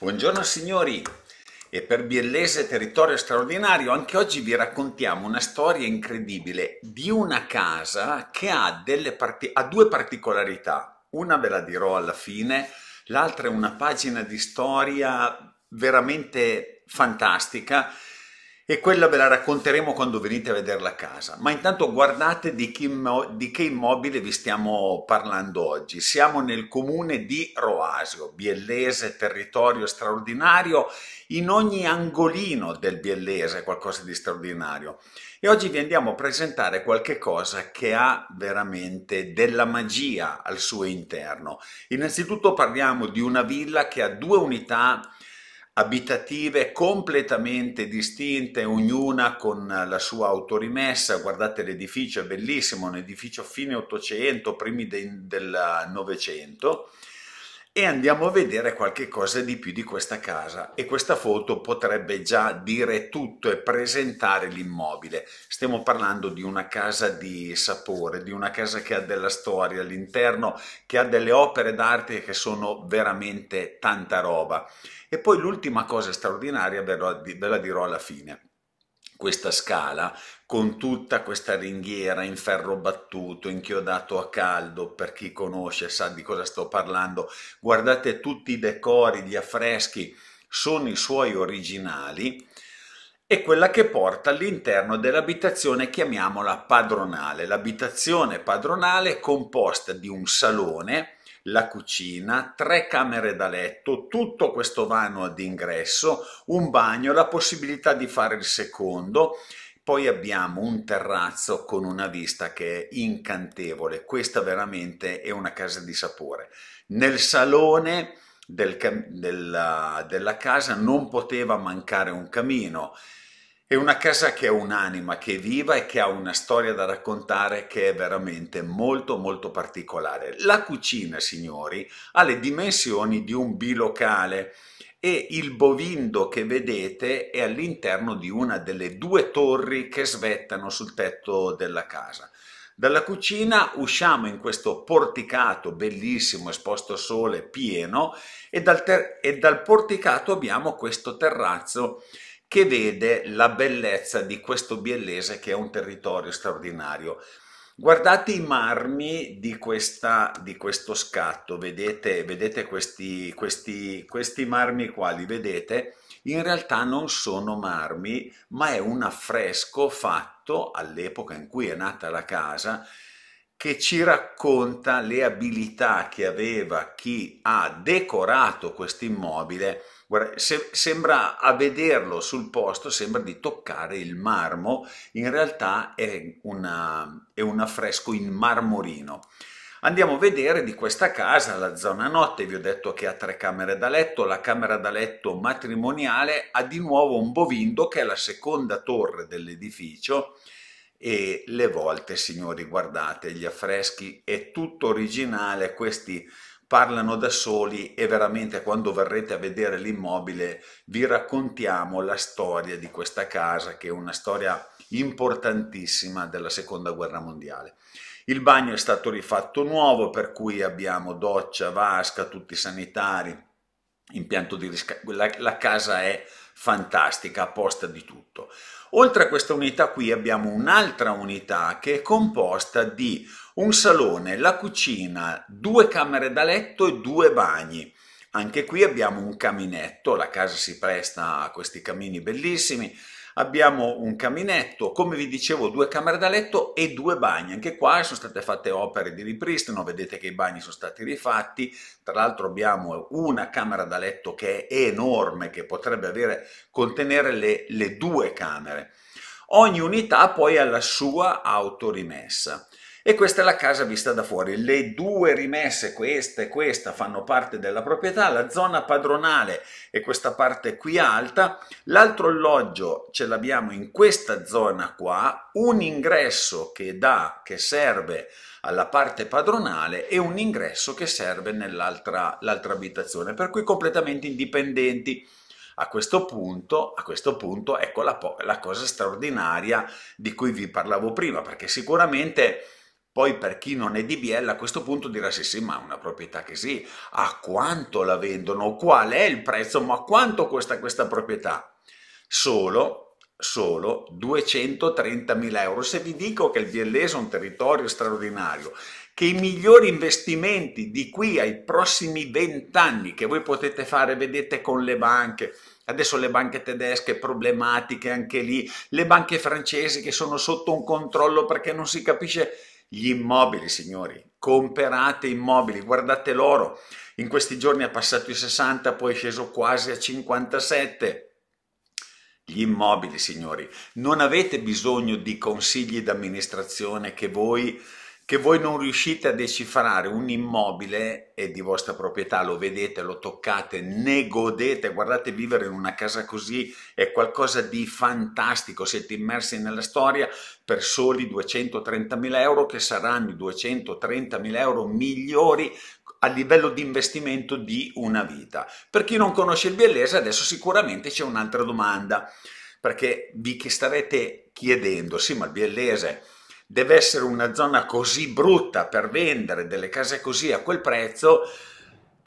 Buongiorno signori e per Biellese Territorio Straordinario anche oggi vi raccontiamo una storia incredibile di una casa che ha, ha due particolarità, una ve la dirò alla fine, l'altra è una pagina di storia veramente fantastica e quella ve la racconteremo quando venite a vederla a casa. Ma intanto guardate di che, immobile vi stiamo parlando oggi. Siamo nel comune di Roasio, biellese, territorio straordinario, in ogni angolino del biellese qualcosa di straordinario. E oggi vi andiamo a presentare qualche cosa che ha veramente della magia al suo interno. Innanzitutto parliamo di una villa che ha due unità abitative completamente distinte, ognuna con la sua autorimessa. Guardate l'edificio, è bellissimo, un edificio fine 800, primi de, del Novecento e andiamo a vedere qualche cosa di più di questa casa e questa foto potrebbe già dire tutto e presentare l'immobile. Stiamo parlando di una casa di sapore, di una casa che ha della storia all'interno, che ha delle opere d'arte che sono veramente tanta roba. E poi l'ultima cosa straordinaria ve la dirò alla fine questa scala con tutta questa ringhiera in ferro battuto, inchiodato a caldo, per chi conosce sa di cosa sto parlando. Guardate tutti i decori, gli affreschi, sono i suoi originali e quella che porta all'interno dell'abitazione, chiamiamola padronale. L'abitazione padronale è composta di un salone, la cucina, tre camere da letto, tutto questo vano ad ingresso, un bagno, la possibilità di fare il secondo, poi abbiamo un terrazzo con una vista che è incantevole, questa veramente è una casa di sapore. Nel salone del, della, della casa non poteva mancare un camino, è una casa che ha un'anima, che è viva e che ha una storia da raccontare che è veramente molto molto particolare. La cucina, signori, ha le dimensioni di un bilocale e il bovindo che vedete è all'interno di una delle due torri che svettano sul tetto della casa. Dalla cucina usciamo in questo porticato bellissimo esposto a sole pieno e dal, e dal porticato abbiamo questo terrazzo che vede la bellezza di questo biellese che è un territorio straordinario. Guardate i marmi di, questa, di questo scatto, vedete, vedete questi, questi, questi marmi qua, li vedete? In realtà non sono marmi, ma è un affresco fatto all'epoca in cui è nata la casa, che ci racconta le abilità che aveva chi ha decorato questo immobile. se, sembra a vederlo sul posto, sembra di toccare il marmo, in realtà è, una, è un affresco in marmorino. Andiamo a vedere di questa casa, la zona notte, vi ho detto che ha tre camere da letto, la camera da letto matrimoniale ha di nuovo un bovindo che è la seconda torre dell'edificio e le volte, signori, guardate gli affreschi, è tutto originale, questi parlano da soli e veramente quando verrete a vedere l'immobile vi raccontiamo la storia di questa casa che è una storia importantissima della seconda guerra mondiale. Il bagno è stato rifatto nuovo per cui abbiamo doccia, vasca, tutti sanitari, impianto di riscaldamento, la, la casa è fantastica, apposta di tutto. Oltre a questa unità qui abbiamo un'altra unità che è composta di un salone, la cucina, due camere da letto e due bagni. Anche qui abbiamo un caminetto, la casa si presta a questi camini bellissimi, abbiamo un caminetto, come vi dicevo due camere da letto e due bagni, anche qua sono state fatte opere di ripristino, vedete che i bagni sono stati rifatti, tra l'altro abbiamo una camera da letto che è enorme, che potrebbe avere, contenere le, le due camere. Ogni unità poi ha la sua autorimessa. E questa è la casa vista da fuori. Le due rimesse, questa e questa, fanno parte della proprietà, la zona padronale è questa parte qui alta, l'altro alloggio ce l'abbiamo in questa zona qua, un ingresso che dà, che serve alla parte padronale e un ingresso che serve nell'altra abitazione, per cui completamente indipendenti. A questo punto, a questo punto ecco la, la cosa straordinaria di cui vi parlavo prima, perché sicuramente poi per chi non è di Biella a questo punto dirà sì sì ma è una proprietà che sì, a quanto la vendono, qual è il prezzo, ma quanto costa questa proprietà? Solo, solo 230.000 euro. Se vi dico che il Biellese è un territorio straordinario, che i migliori investimenti di qui ai prossimi vent'anni che voi potete fare, vedete con le banche, adesso le banche tedesche problematiche anche lì, le banche francesi che sono sotto un controllo perché non si capisce gli immobili, signori, comperate immobili, guardate l'oro. In questi giorni è passato i 60, poi è sceso quasi a 57. Gli immobili, signori, non avete bisogno di consigli d'amministrazione che voi che voi non riuscite a decifrare un immobile è di vostra proprietà, lo vedete, lo toccate, ne godete, guardate vivere in una casa così è qualcosa di fantastico, siete immersi nella storia per soli 230.000 euro che saranno i 230.000 euro migliori a livello di investimento di una vita. Per chi non conosce il Biellese adesso sicuramente c'è un'altra domanda, perché vi starete chiedendo, sì ma il Biellese deve essere una zona così brutta per vendere delle case così a quel prezzo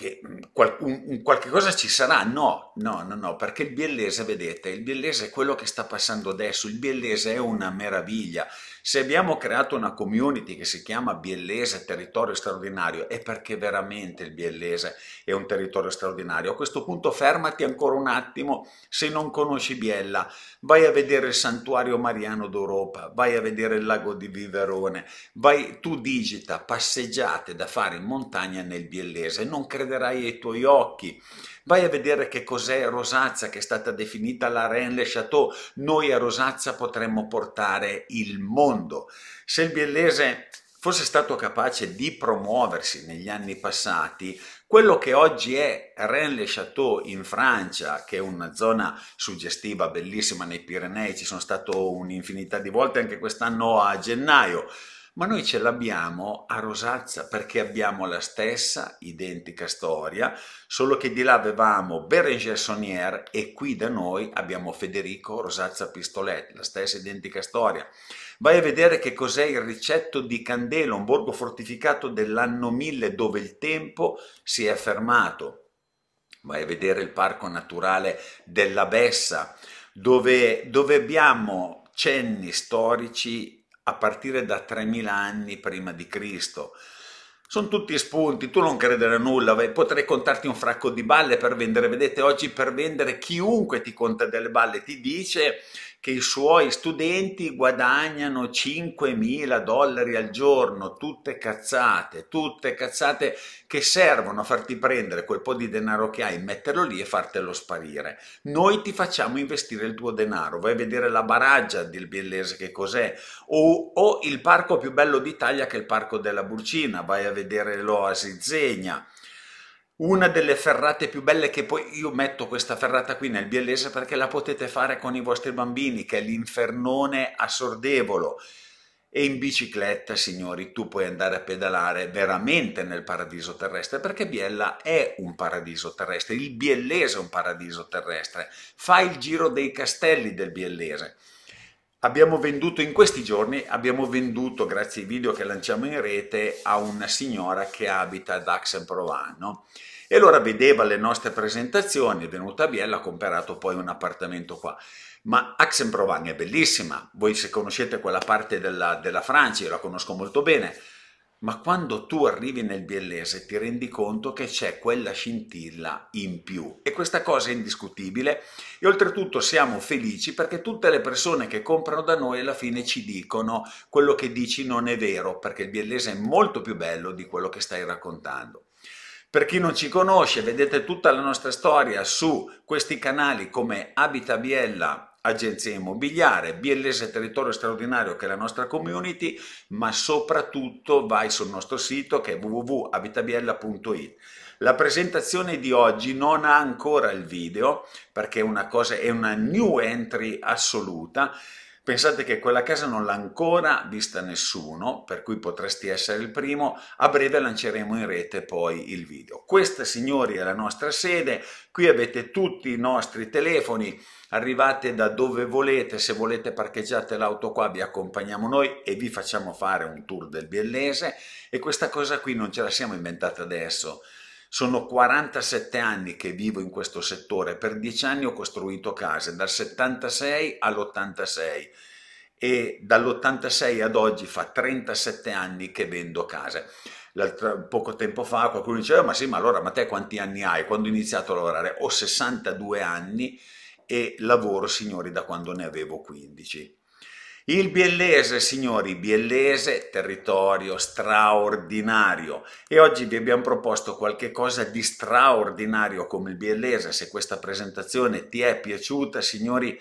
che mm, qual- qualche cosa ci sarà, no, no, no, no, perché il biellese, vedete, il biellese è quello che sta passando adesso, il biellese è una meraviglia. Se abbiamo creato una community che si chiama Biellese Territorio Straordinario è perché veramente il biellese è un territorio straordinario. A questo punto fermati ancora un attimo, se non conosci Biella, vai a vedere il Santuario Mariano d'Europa, vai a vedere il Lago di Viverone, vai, tu digita passeggiate da fare in montagna nel biellese, non credete crederai ai tuoi occhi. Vai a vedere che cos'è Rosazza, che è stata definita la Reine Chateau. Noi a Rosazza potremmo portare il mondo. Se il biellese fosse stato capace di promuoversi negli anni passati, quello che oggi è Rennes-le-Château in Francia, che è una zona suggestiva, bellissima nei Pirenei, ci sono stato un'infinità di volte anche quest'anno a gennaio, ma noi ce l'abbiamo a Rosazza perché abbiamo la stessa identica storia, solo che di là avevamo Berenger Saunier e qui da noi abbiamo Federico Rosazza Pistolet, la stessa identica storia. Vai a vedere che cos'è il ricetto di Candelo, un borgo fortificato dell'anno 1000 dove il tempo si è fermato. Vai a vedere il parco naturale della Bessa, dove, dove abbiamo cenni storici a partire da 3000 anni prima di Cristo. Sono tutti spunti, tu non credere a nulla, potrei contarti un fracco di balle per vendere, vedete oggi per vendere chiunque ti conta delle balle, ti dice che i suoi studenti guadagnano 5.000 dollari al giorno, tutte cazzate, tutte cazzate che servono a farti prendere quel po' di denaro che hai, metterlo lì e fartelo sparire. Noi ti facciamo investire il tuo denaro, vai a vedere la baraggia del Biellese che cos'è, o, o, il parco più bello d'Italia che è il parco della Burcina, vai a vedere l'Oasi Zegna, una delle ferrate più belle che poi io metto questa ferrata qui nel biellese perché la potete fare con i vostri bambini, che è l'infernone a E in bicicletta, signori, tu puoi andare a pedalare veramente nel paradiso terrestre, perché Biella è un paradiso terrestre, il biellese è un paradiso terrestre. Fai il giro dei castelli del biellese. Abbiamo venduto in questi giorni, abbiamo venduto, grazie ai video che lanciamo in rete, a una signora che abita ad Aix-en-Provence. E allora vedeva le nostre presentazioni, è venuta a Biella, ha comprato poi un appartamento qua. Ma Aix-en-Provence è bellissima, voi se conoscete quella parte della, della Francia, io la conosco molto bene, ma quando tu arrivi nel biellese ti rendi conto che c'è quella scintilla in più e questa cosa è indiscutibile e oltretutto siamo felici perché tutte le persone che comprano da noi alla fine ci dicono quello che dici non è vero perché il biellese è molto più bello di quello che stai raccontando. Per chi non ci conosce vedete tutta la nostra storia su questi canali come Abita Biella agenzia immobiliare, Biellese Territorio Straordinario che è la nostra community, ma soprattutto vai sul nostro sito che è www.abitabiella.it. La presentazione di oggi non ha ancora il video perché è una, cosa, è una new entry assoluta, Pensate che quella casa non l'ha ancora vista nessuno, per cui potresti essere il primo. A breve lanceremo in rete poi il video. Questa, signori, è la nostra sede. Qui avete tutti i nostri telefoni. Arrivate da dove volete. Se volete parcheggiate l'auto qua, vi accompagniamo noi e vi facciamo fare un tour del biellese. E questa cosa qui non ce la siamo inventata adesso sono 47 anni che vivo in questo settore, per 10 anni ho costruito case, dal 76 all'86 e dall'86 ad oggi fa 37 anni che vendo case. poco tempo fa qualcuno diceva ma sì ma allora ma te quanti anni hai? Quando ho iniziato a lavorare ho 62 anni e lavoro signori da quando ne avevo 15. Il Biellese, signori, Biellese, territorio straordinario e oggi vi abbiamo proposto qualche cosa di straordinario come il Biellese. Se questa presentazione ti è piaciuta, signori,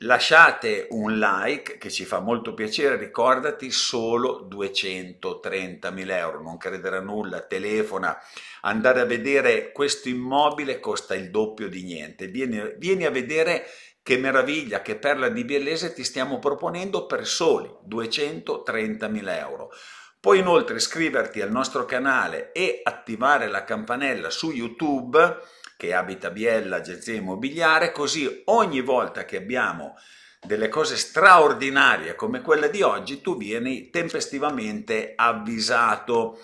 lasciate un like che ci fa molto piacere, ricordati solo 230.000 euro, non credere a nulla, telefona, andare a vedere questo immobile costa il doppio di niente, vieni, vieni a vedere che meraviglia, che perla di Biellese ti stiamo proponendo per soli 230.000 euro. Puoi inoltre iscriverti al nostro canale e attivare la campanella su YouTube, che abita Biella, agenzia immobiliare, così ogni volta che abbiamo delle cose straordinarie come quella di oggi, tu vieni tempestivamente avvisato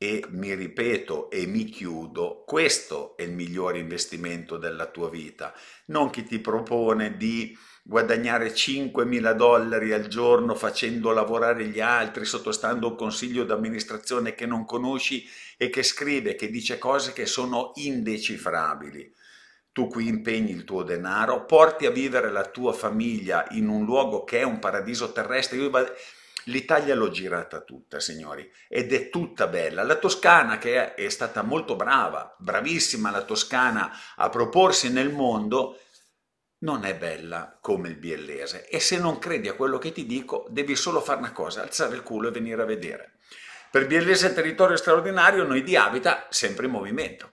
e mi ripeto e mi chiudo, questo è il miglior investimento della tua vita, non chi ti propone di guadagnare 5.000 dollari al giorno facendo lavorare gli altri, sottostando un consiglio d'amministrazione che non conosci e che scrive, che dice cose che sono indecifrabili. Tu qui impegni il tuo denaro, porti a vivere la tua famiglia in un luogo che è un paradiso terrestre. Io vado... L'Italia l'ho girata tutta, signori, ed è tutta bella. La Toscana, che è stata molto brava, bravissima la Toscana a proporsi nel mondo, non è bella come il biellese e se non credi a quello che ti dico devi solo fare una cosa, alzare il culo e venire a vedere. Per biellese territorio straordinario, noi di Abita sempre in movimento.